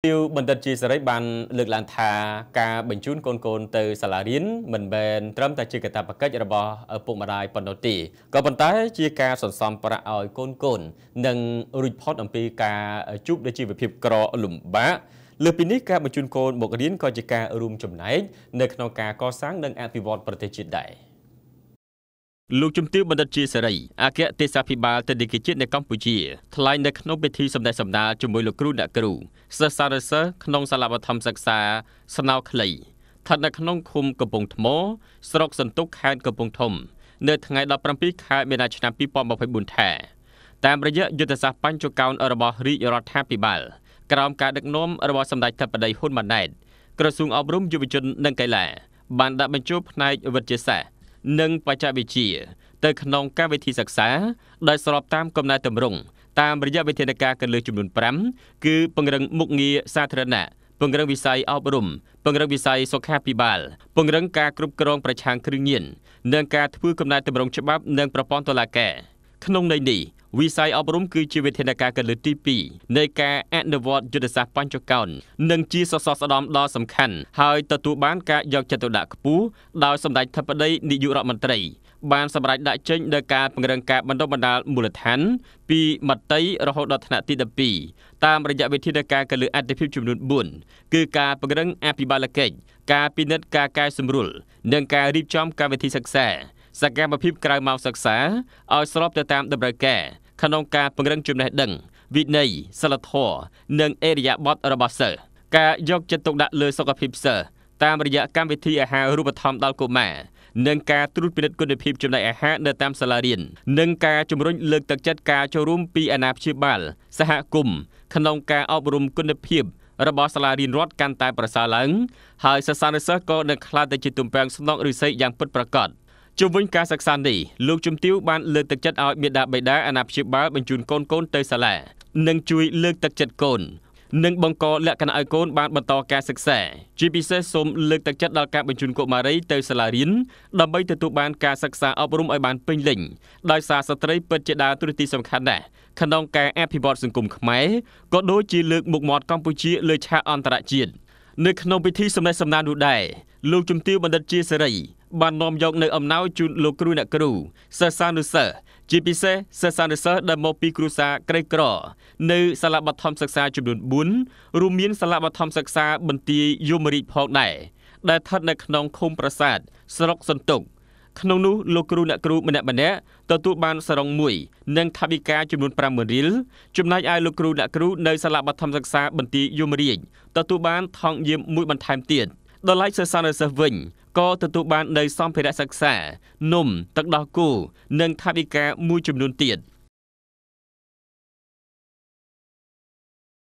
ទាវបណ្ឌិតជាសេរីបាន លើកឡើងថាការបញ្ជូនកូនកូនទៅសាលារៀនមិនមែនត្រឹមតែជាកាតព្វកិច្ចរបស់ឪពុកម្ដាយប៉ុណ្ណោះទេក៏ប៉ុន្តែជាការសន្សំ ប្រាក់ឲ្យកូនកូននិងរួចផុតអំពីការជួបនឹងជីវភាពក្រលំបាកលើពីនេះការបញ្ជូនកូនមករៀនក៏ជាការរួមចំណែកនៅក្នុងការកសាងនិងអភិវឌ្ឍប្រទេសជាតិដែរ។លោកជំទាវបណ្ឌិតជាសេរីអគ្គទេសាភិបាលទៅនីតិជាតិនៅកម្ពុជាថ្លែងនៅក្នុងពិធីសម្ដែងសម្ដាលជាមួយលោកគ្រូអ្នកគ្រូសិស្សសារិសិស្សក្នុងសាលាបឋមសិក្សាស្នោក្លីស្ថិតនៅក្នុងឃុំកំពង់ថ្មស្រុកសន្ទុកខេត្តកំពង់ធំនៅថ្ងៃ17ខែមីនាឆ្នាំ2024ថាតាមរយៈយុទ្ធសាស្ត្របញ្ចកោណរបស់រាជរដ្ឋាភិបាលក្រោមការដឹកនាំរបស់សម្ដេចធិបតីហ៊ុនម៉ាណែតក្រសួងអប់រំយុវជននិងកីឡាបានដាក់បញ្ចូលផ្នែកវិទ្យាសាស្ត្រនិងបច្ចេកវិទ្យាទៅក្នុងកម្មវិធីសិក្សាដោយស្របតាមកំណែតម្រង់តាមរយៈវិធានការកលើចំនួន5គឺពង្រឹងមុខងារសាធារណៈពង្រឹងវិស័យអប់រំពង្រឹងវិស័យសុខាភិបាលពង្រឹងការគ្រប់គ្រងប្រឆាំងគ្រឿងញៀននិងការធ្វើកំណែតម្រង់ច្បាប់និងប្រព័ន្ធតុលាការក្នុងន័យនេះវិស័យអប់រំគឺជាវិធានការកលើទី2នៃការអនុវត្តយុទ្ធសាស្ត្របញ្ចកោណនិងជាសសរស្តម្ភដ៏សំខាន់ ហើយទទួលបានការយកចិត្តទុកដាក់ខ្ពស់ដោយសម្ដេចធិបតីនាយករដ្ឋមន្ត្រីបានសម្រេចដាក់ចេញនូវការពង្រឹងការបណ្ដុះបណ្ដាលមូលដ្ឋានពីមតីរហូតដល់ថ្នាក់ទី12តាមរយៈវិធានការកលើអតិភិបចំនួន4គឺការពង្រឹងអភិបាលកិច្ចការពិនិត្យការកែសម្រួលនិងការរៀបចំកម្មវិធីសិក្សាសកម្មភាពក្រៅម៉ោងសិក្សាឲ្យស្របទៅតាមតម្រូវការក្នុងការ ពង្រឹងចំណេះដឹង វិន័យសិលធម៌និងអេរយាប័ត្ររបស់សិស្សការយកចិត្តទុកដាក់លើសុខភាពសិស្សតាមរយៈកម្មវិធីអាហាររូបត្ថម្ភដល់កុមារនិងការត្រួតពិនិត្យគុណភាពចំណីអាហារនៅតាមសាលារៀននិងការជំរុញលើកទឹកចិត្តការចូលរួមពីអាណាព្យាបាល សហគមន៍ក្នុងការអប់រំគុណភាពរបស់សាលារៀនរដ្ឋកាន់តែប្រសើរឡើងហើយសិស្សានុសិស្សក៏នឹងក្លាយទៅជាទំពាំងស្នងឫស្សីយ៉ាងពិតប្រាកដ។ជំវិញការសិក្សានេះលោកជំទាវបានលើកទឹកចិត្តឲ្យមាតាបិតាអាណាព្យាបាលបញ្ជូនកូនកូនទៅសាលានិងជួយលើកទឹកចិត្តកូន និងបង្កលក្ខណៈឲ្យកូនបានបន្តការសិក្សាជាពិសេសសូមលើកទឹកចិត្តដល់ការបញ្ជូនកុមារីទៅសាលារៀនដើម្បីទទួលបានការសិក្សាអប់រំឲ្យបានពេញលេញដោយសារស្ត្រីពិតជាដើរតួនាទីសំខាន់ណាស់ក្នុងការអភិវឌ្ឍសង្គមខ្មែរក៏ដូចជាលើកមុខមាត់កម្ពុជាលើឆាកអន្តរជាតិ។នៅក្នុងពិធីសម្ដែងសម្ដាននោះដែរលោកជំទាវបណ្ឌិតជាសេរីបាននាំយក នៅអំណោយជូនលោកគ្រូអ្នកគ្រូសិស្សានុសិស្សជាពិសេសសិស្សានុសិស្សដែលមកពីគ្រួសារក្រីក្រនៅសាលាបឋមសិក្សាចំនួន4រួមមាន សាលាបឋមសិក្សាបន្ទាយយមរាជផងដែរដែលស្ថិតនៅក្នុងឃុំប្រាសាទស្រុកសន្ទុកក្នុងនោះលោកគ្រូអ្នកគ្រូម្នាក់ម្នាក់ទទួលបានសរងមួយនិងថវិកាចំនួន50000រៀលចំណែកឯលោកគ្រូអ្នកគ្រូនៅសាលាបឋមសិក្សាបន្ទាយយមរាជទទួលបានថង់យាមមួយបន្ថែមទៀតដល់ឡែកសិស្សនិស្សិតវិញក៏ទទួលបាននៅសម្ភារៈសិក្សា នំ ទឹកដោះគោនិងថវិកាមួយចំនួនទៀត។